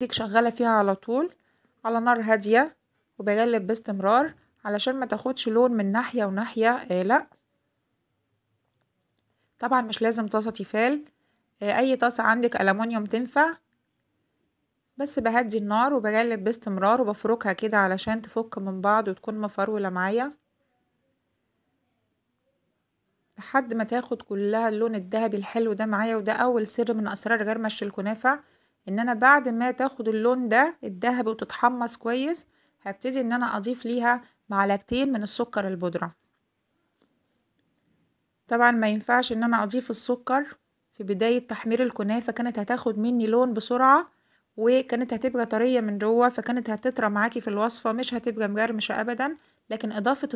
ديك شغالة فيها على طول على نار هادية وبقلب باستمرار علشان ما تاخدش لون من ناحية وناحية آه لا طبعا مش لازم طاسة تيفال آه اي طاسة عندك ألمونيوم تنفع بس بهدي النار وبقلب باستمرار وبفركها كده علشان تفك من بعض وتكون مفرولة معايا لحد ما تاخد كلها اللون الذهبي الحلو ده معايا وده اول سر من اسرار غرمش الكنافه ان انا بعد ما تاخد اللون ده الدهب وتتحمص كويس هبتدي ان انا اضيف ليها معلقتين من السكر البودرة طبعا ما ينفعش ان انا اضيف السكر في بداية تحمير الكنافة كانت هتاخد مني لون بسرعة وكانت هتبقى طرية من جوه فكانت هتطرى معاكي في الوصفة مش هتبقى مجرمشة ابدا لكن اضافة